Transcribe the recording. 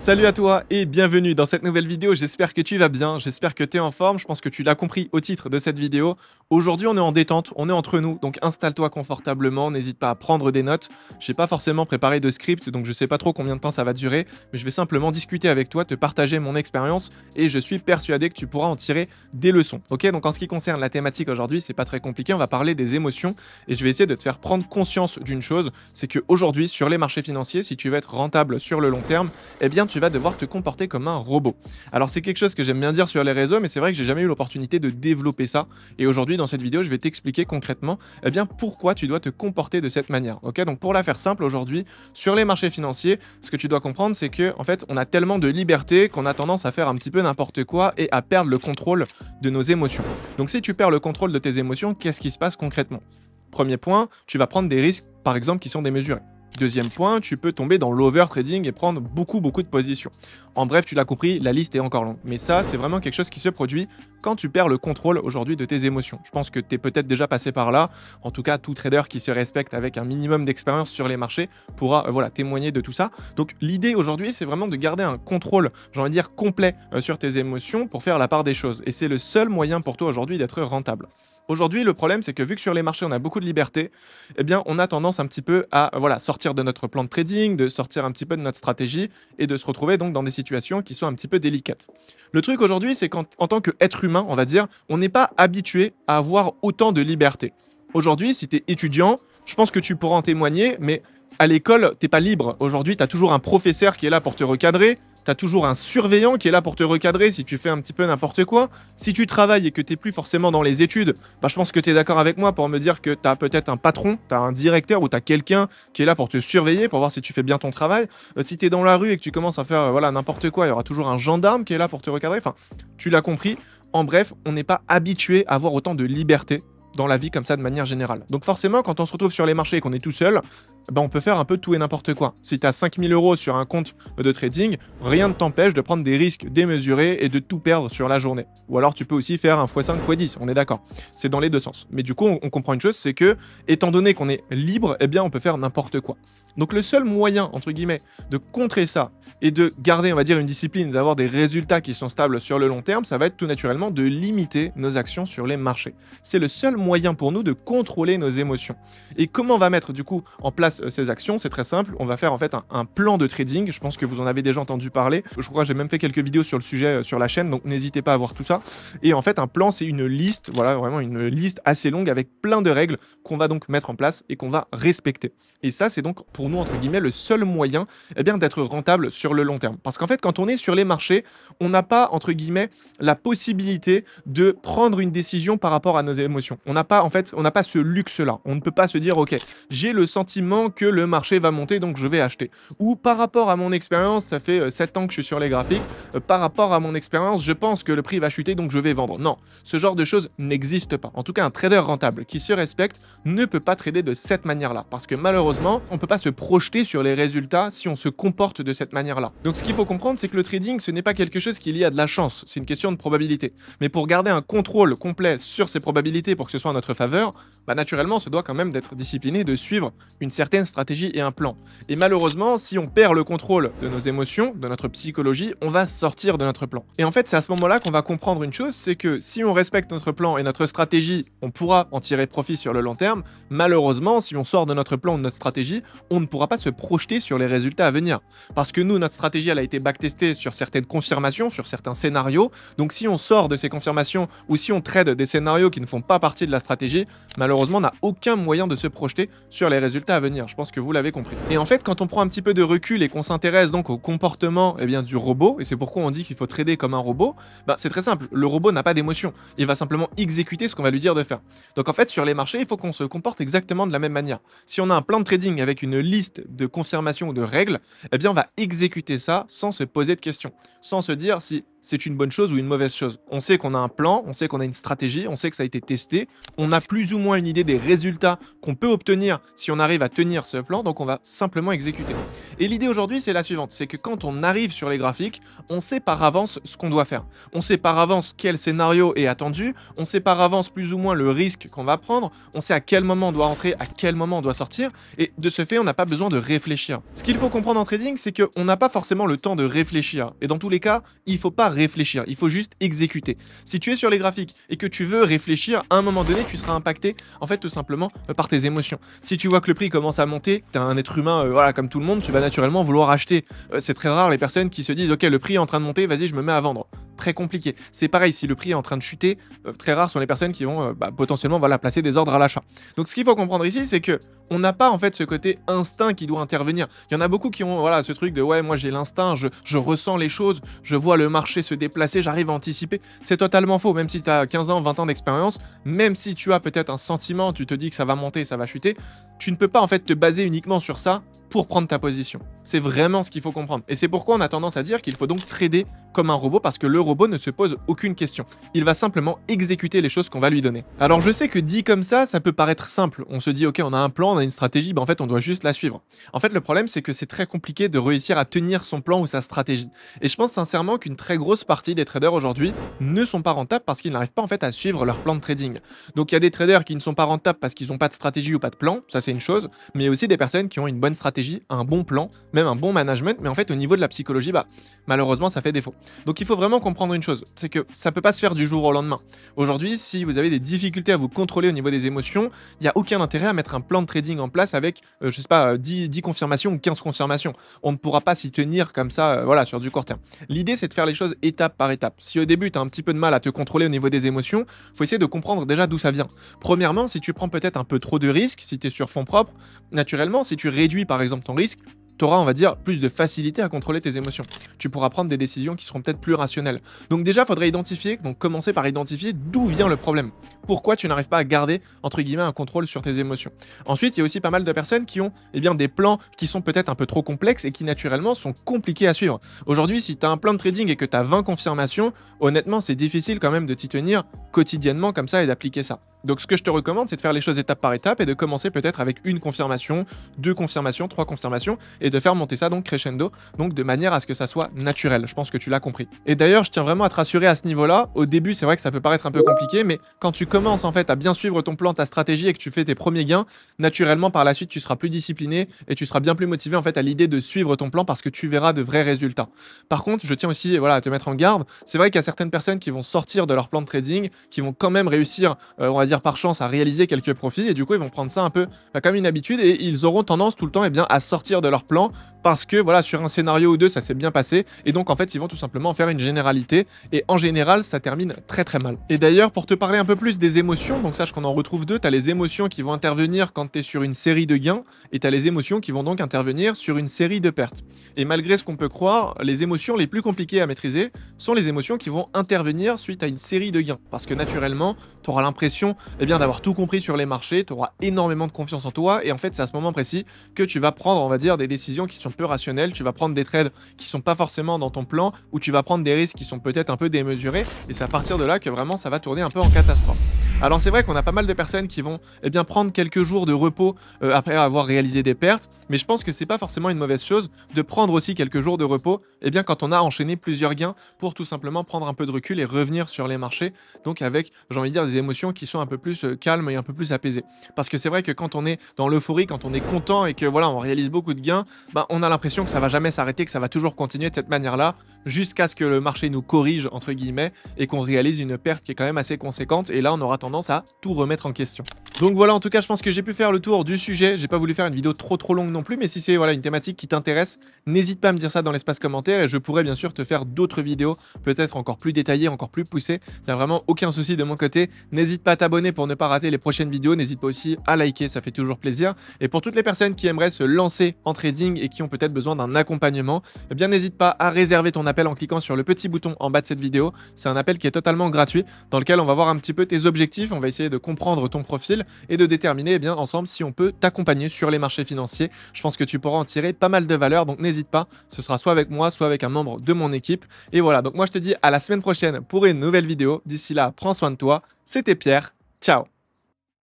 Salut à toi et bienvenue dans cette nouvelle vidéo, j'espère que tu vas bien, j'espère que tu es en forme, je pense que tu l'as compris au titre de cette vidéo. Aujourd'hui on est en détente, on est entre nous, donc installe-toi confortablement, n'hésite pas à prendre des notes. J'ai pas forcément préparé de script, donc je sais pas trop combien de temps ça va durer, mais je vais simplement discuter avec toi, te partager mon expérience et je suis persuadé que tu pourras en tirer des leçons. Ok, donc en ce qui concerne la thématique aujourd'hui, c'est pas très compliqué, on va parler des émotions et je vais essayer de te faire prendre conscience d'une chose, c'est qu'aujourd'hui sur les marchés financiers, si tu veux être rentable sur le long terme, eh bien tu vas devoir te comporter comme un robot. Alors c'est quelque chose que j'aime bien dire sur les réseaux, mais c'est vrai que j'ai jamais eu l'opportunité de développer ça. Et aujourd'hui, dans cette vidéo, je vais t'expliquer concrètement eh bien, pourquoi tu dois te comporter de cette manière. Ok, donc pour la faire simple, aujourd'hui, sur les marchés financiers, ce que tu dois comprendre, c'est que en fait, on a tellement de liberté qu'on a tendance à faire un petit peu n'importe quoi et à perdre le contrôle de nos émotions. Donc si tu perds le contrôle de tes émotions, qu'est-ce qui se passe concrètement Premier point, tu vas prendre des risques, par exemple, qui sont démesurés. Deuxième point, tu peux tomber dans l'over-trading et prendre beaucoup beaucoup de positions. En bref, tu l'as compris, la liste est encore longue. Mais ça, c'est vraiment quelque chose qui se produit quand tu perds le contrôle aujourd'hui de tes émotions. Je pense que tu es peut-être déjà passé par là. En tout cas, tout trader qui se respecte avec un minimum d'expérience sur les marchés pourra euh, voilà, témoigner de tout ça. Donc l'idée aujourd'hui, c'est vraiment de garder un contrôle, j'ai envie de dire, complet euh, sur tes émotions pour faire la part des choses. Et c'est le seul moyen pour toi aujourd'hui d'être rentable. Aujourd'hui, le problème, c'est que vu que sur les marchés, on a beaucoup de liberté, eh bien, on a tendance un petit peu à euh, voilà, sortir de notre plan de trading, de sortir un petit peu de notre stratégie et de se retrouver donc dans des situations qui sont un petit peu délicates. Le truc aujourd'hui, c'est qu'en tant qu'être humain, on va dire, on n'est pas habitué à avoir autant de liberté. Aujourd'hui, si tu es étudiant, je pense que tu pourras en témoigner, mais à l'école, tu n'es pas libre. Aujourd'hui, tu as toujours un professeur qui est là pour te recadrer, tu as toujours un surveillant qui est là pour te recadrer si tu fais un petit peu n'importe quoi. Si tu travailles et que tu plus forcément dans les études, bah, je pense que tu es d'accord avec moi pour me dire que tu as peut-être un patron, tu as un directeur ou tu as quelqu'un qui est là pour te surveiller, pour voir si tu fais bien ton travail. Euh, si tu es dans la rue et que tu commences à faire euh, voilà n'importe quoi, il y aura toujours un gendarme qui est là pour te recadrer. Enfin, tu l'as compris, en bref, on n'est pas habitué à avoir autant de liberté dans la vie comme ça de manière générale. Donc forcément, quand on se retrouve sur les marchés et qu'on est tout seul, ben on peut faire un peu tout et n'importe quoi. Si tu as 5000 euros sur un compte de trading, rien ne t'empêche de prendre des risques démesurés et de tout perdre sur la journée. Ou alors tu peux aussi faire un x5, x10, on est d'accord. C'est dans les deux sens. Mais du coup, on, on comprend une chose, c'est que, étant donné qu'on est libre, eh bien on peut faire n'importe quoi. Donc le seul moyen, entre guillemets, de contrer ça et de garder, on va dire, une discipline, d'avoir des résultats qui sont stables sur le long terme, ça va être tout naturellement de limiter nos actions sur les marchés. C'est le seul moyen pour nous de contrôler nos émotions. Et comment on va mettre du coup en place euh, ces actions C'est très simple. On va faire en fait un, plan de trading. Je pense que vous en avez déjà entendu parler. Je crois que j'ai même fait quelques vidéos sur le sujet euh, sur la chaîne, donc n'hésitez pas à voir tout ça. Et en fait, un plan, c'est une liste, voilà, vraiment une liste assez longue avec plein de règles qu'on va donc mettre en place et qu'on va respecter. Et ça, c'est donc pour nous, entre guillemets, le seul moyen eh bien d'être rentable sur le long terme. Parce qu'en fait, quand on est sur les marchés, on n'a pas, entre guillemets, la possibilité de prendre une décision par rapport à nos émotions. On n'a pas, en fait, on n'a pas ce luxe-là. On ne peut pas se dire, ok, j'ai le sentiment que le marché va monter, donc je vais acheter. Ou par rapport à mon expérience, ça fait 7 euh, ans que je suis sur les graphiques, euh, par rapport à mon expérience, je pense que le prix va chuter, donc je vais vendre. Non, ce genre de choses n'existe pas. En tout cas, un trader rentable qui se respecte ne peut pas trader de cette manière-là. Parce que malheureusement, on peut pas se projeter sur les résultats si on se comporte de cette manière-là. Donc ce qu'il faut comprendre, c'est que le trading, ce n'est pas quelque chose qui y à de la chance, c'est une question de probabilité. Mais pour garder un contrôle complet sur ces probabilités, pour que ce soit notre faveur, bah naturellement, on se doit quand même d'être discipliné, de suivre une certaine stratégie et un plan. Et malheureusement, si on perd le contrôle de nos émotions, de notre psychologie, on va sortir de notre plan. Et en fait, c'est à ce moment-là qu'on va comprendre une chose, c'est que si on respecte notre plan et notre stratégie, on pourra en tirer profit sur le long terme. Malheureusement, si on sort de notre plan ou de notre stratégie, on ne pourra pas se projeter sur les résultats à venir. Parce que nous, notre stratégie, elle a été backtestée sur certaines confirmations, sur certains scénarios. Donc si on sort de ces confirmations ou si on trade des scénarios qui ne font pas partie de la stratégie, malheureusement, n'a aucun moyen de se projeter sur les résultats à venir. Je pense que vous l'avez compris. Et en fait, quand on prend un petit peu de recul et qu'on s'intéresse donc au comportement eh bien, du robot, et c'est pourquoi on dit qu'il faut trader comme un robot, ben, c'est très simple. Le robot n'a pas d'émotion. Il va simplement exécuter ce qu'on va lui dire de faire. Donc en fait, sur les marchés, il faut qu'on se comporte exactement de la même manière. Si on a un plan de trading avec une liste de confirmations ou de règles, eh bien, on va exécuter ça sans se poser de questions, sans se dire si c'est une bonne chose ou une mauvaise chose. On sait qu'on a un plan, on sait qu'on a une stratégie, on sait que ça a été testé, on a plus ou moins une idée des résultats qu'on peut obtenir si on arrive à tenir ce plan, donc on va simplement exécuter. Et l'idée aujourd'hui, c'est la suivante, c'est que quand on arrive sur les graphiques, on sait par avance ce qu'on doit faire. On sait par avance quel scénario est attendu, on sait par avance plus ou moins le risque qu'on va prendre, on sait à quel moment on doit entrer, à quel moment on doit sortir, et de ce fait, on n'a pas besoin de réfléchir. Ce qu'il faut comprendre en trading, c'est qu'on n'a pas forcément le temps de réfléchir, et dans tous les cas, il ne faut pas réfléchir, il faut juste exécuter. Si tu es sur les graphiques et que tu veux réfléchir à un moment donné, tu seras impacté, en fait, tout simplement euh, par tes émotions. Si tu vois que le prix commence à monter, tu es un être humain, euh, voilà, comme tout le monde, tu vas naturellement vouloir acheter. Euh, c'est très rare les personnes qui se disent, ok, le prix est en train de monter, vas-y, je me mets à vendre très compliqué. C'est pareil, si le prix est en train de chuter, euh, très rares sont les personnes qui vont potentiellement euh, bah, potentiellement voilà, placer des ordres à l'achat. Donc ce qu'il faut comprendre ici, c'est que on n'a pas en fait ce côté instinct qui doit intervenir. Il y en a beaucoup qui ont voilà ce truc de ouais moi j'ai l'instinct, je, je, ressens les choses, je vois le marché se déplacer, j'arrive à anticiper. C'est totalement faux, même si tu as 15 ans, 20 ans d'expérience, même si tu as peut-être un sentiment, tu te dis que ça va monter, ça va chuter, tu ne peux pas en fait te baser uniquement sur ça pour prendre ta position. C'est vraiment ce qu'il faut comprendre. Et c'est pourquoi on a tendance à dire qu'il faut donc trader comme un robot parce que le robot ne se pose aucune question. Il va simplement exécuter les choses qu'on va lui donner. Alors je sais que dit comme ça, ça peut paraître simple. On se dit ok, on a un plan, on a une stratégie, ben en fait on doit juste la suivre. En fait le problème c'est que c'est très compliqué de réussir à tenir son plan ou sa stratégie. Et je pense sincèrement qu'une très grosse partie des traders aujourd'hui ne sont pas rentables parce qu'ils n'arrivent pas en fait à suivre leur plan de trading. Donc il y a des traders qui ne sont pas rentables parce qu'ils n'ont pas de stratégie ou pas de plan, ça c'est une chose, mais aussi des personnes qui ont une bonne stratégie un bon plan, même un bon management, mais en fait au niveau de la psychologie, bah, malheureusement ça fait défaut. Donc il faut vraiment comprendre une chose, c'est que ça peut pas se faire du jour au lendemain. Aujourd'hui, si vous avez des difficultés à vous contrôler au niveau des émotions, il n'y a aucun intérêt à mettre un plan de trading en place avec, euh, je sais pas, 10, euh, confirmations ou 15 confirmations. On ne pourra pas s'y tenir comme ça, euh, voilà, sur du court terme. L'idée c'est de faire les choses étape par étape. Si au début tu as un petit peu de mal à te contrôler au niveau des émotions, faut essayer de comprendre déjà d'où ça vient. Premièrement, si tu prends peut-être un peu trop de risques, si tu es sur fonds propres, naturellement, si tu réduis par exemple ton risque, tu auras, on va dire, plus de facilité à contrôler tes émotions. Tu pourras prendre des décisions qui seront peut-être plus rationnelles. Donc déjà, il faudrait identifier, donc commencer par identifier d'où vient le problème. Pourquoi tu n'arrives pas à garder, entre guillemets, un contrôle sur tes émotions. Ensuite, il y a aussi pas mal de personnes qui ont eh bien, des plans qui sont peut-être un peu trop complexes et qui naturellement sont compliqués à suivre. Aujourd'hui, si tu as un plan de trading et que tu as 20 confirmations, honnêtement, c'est difficile quand même de t'y tenir quotidiennement comme ça et d'appliquer ça. Donc ce que je te recommande, c'est de faire les choses étape par étape et de commencer peut-être avec une confirmation, deux confirmations, trois confirmations, et de faire monter ça donc crescendo, donc de manière à ce que ça soit naturel. Je pense que tu l'as compris. Et d'ailleurs, je tiens vraiment à te rassurer à ce niveau-là. Au début, c'est vrai que ça peut paraître un peu compliqué, mais quand tu commences en fait à bien suivre ton plan, ta stratégie et que tu fais tes premiers gains, naturellement par la suite, tu seras plus discipliné et tu seras bien plus motivé en fait à l'idée de suivre ton plan parce que tu verras de vrais résultats. Par contre, je tiens aussi voilà à te mettre en garde. C'est vrai qu'il y a certaines personnes qui vont sortir de leur plan de trading, qui vont quand même réussir, euh, on va par chance, à réaliser quelques profits et du coup ils vont prendre ça un peu comme une habitude et ils auront tendance tout le temps et eh bien, à sortir de leur plan parce que voilà, sur un scénario ou deux, ça s'est bien passé. Et donc, en fait, ils vont tout simplement faire une généralité. Et en général, ça termine très très mal. Et d'ailleurs, pour te parler un peu plus des émotions, donc sache qu'on en retrouve deux. Tu as les émotions qui vont intervenir quand tu es sur une série de gains, et tu as les émotions qui vont donc intervenir sur une série de pertes. Et malgré ce qu'on peut croire, les émotions les plus compliquées à maîtriser sont les émotions qui vont intervenir suite à une série de gains. Parce que naturellement, tu auras l'impression eh bien, d'avoir tout compris sur les marchés, tu auras énormément de confiance en toi, et en fait, c'est à ce moment précis que tu vas prendre, on va dire, des décisions qui sont peu rationnel, tu vas prendre des trades qui sont pas forcément dans ton plan, ou tu vas prendre des risques qui sont peut-être un peu démesurés, et c'est à partir de là que vraiment ça va tourner un peu en catastrophe. Alors c'est vrai qu'on a pas mal de personnes qui vont eh bien, prendre quelques jours de repos euh, après avoir réalisé des pertes, mais je pense que c'est pas forcément une mauvaise chose de prendre aussi quelques jours de repos eh bien, quand on a enchaîné plusieurs gains pour tout simplement prendre un peu de recul et revenir sur les marchés, donc avec, j'ai envie de dire, des émotions qui sont un peu plus euh, calmes et un peu plus apaisées. Parce que c'est vrai que quand on est dans l'euphorie, quand on est content et que voilà, on réalise beaucoup de gains, bah, on a l'impression que ça va jamais s'arrêter, que ça va toujours continuer de cette manière-là, jusqu'à ce que le marché nous corrige, entre guillemets, et qu'on réalise une perte qui est quand même assez conséquente, et là on aura à tout remettre en question. Donc voilà, en tout cas, je pense que j'ai pu faire le tour du sujet. J'ai pas voulu faire une vidéo trop trop longue non plus, mais si c'est voilà une thématique qui t'intéresse, n'hésite pas à me dire ça dans l'espace commentaire et je pourrais bien sûr te faire d'autres vidéos, peut-être encore plus détaillées, encore plus poussées. Ça vraiment aucun souci de mon côté. N'hésite pas à t'abonner pour ne pas rater les prochaines vidéos. N'hésite pas aussi à liker, ça fait toujours plaisir. Et pour toutes les personnes qui aimeraient se lancer en trading et qui ont peut-être besoin d'un accompagnement, eh bien n'hésite pas à réserver ton appel en cliquant sur le petit bouton en bas de cette vidéo. C'est un appel qui est totalement gratuit, dans lequel on va voir un petit peu tes objectifs on va essayer de comprendre ton profil et de déterminer eh bien, ensemble si on peut t'accompagner sur les marchés financiers. Je pense que tu pourras en tirer pas mal de valeur, donc n'hésite pas, ce sera soit avec moi, soit avec un membre de mon équipe. Et voilà, donc moi je te dis à la semaine prochaine pour une nouvelle vidéo. D'ici là, prends soin de toi. C'était Pierre, ciao